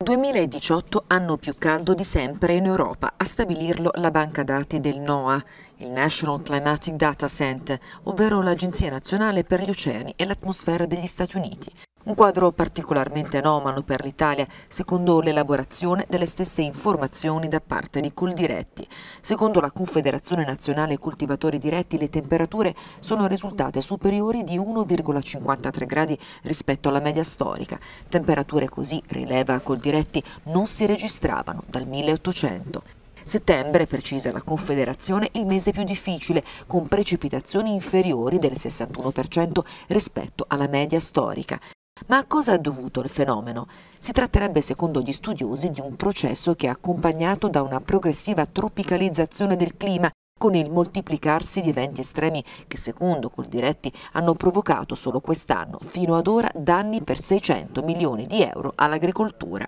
2018 anno più caldo di sempre in Europa, a stabilirlo la banca dati del NOAA, il National Climatic Data Center, ovvero l'Agenzia Nazionale per gli Oceani e l'Atmosfera degli Stati Uniti. Un quadro particolarmente anomalo per l'Italia, secondo l'elaborazione delle stesse informazioni da parte di Coldiretti. Secondo la Confederazione Nazionale Coltivatori Diretti, le temperature sono risultate superiori di 1,53 gradi rispetto alla media storica. Temperature così, rileva Coldiretti, non si registravano dal 1800. Settembre, precisa la Confederazione, il mese più difficile, con precipitazioni inferiori del 61% rispetto alla media storica. Ma a cosa è dovuto il fenomeno? Si tratterebbe, secondo gli studiosi, di un processo che è accompagnato da una progressiva tropicalizzazione del clima, con il moltiplicarsi di eventi estremi che, secondo Coldiretti, hanno provocato solo quest'anno, fino ad ora, danni per 600 milioni di euro all'agricoltura.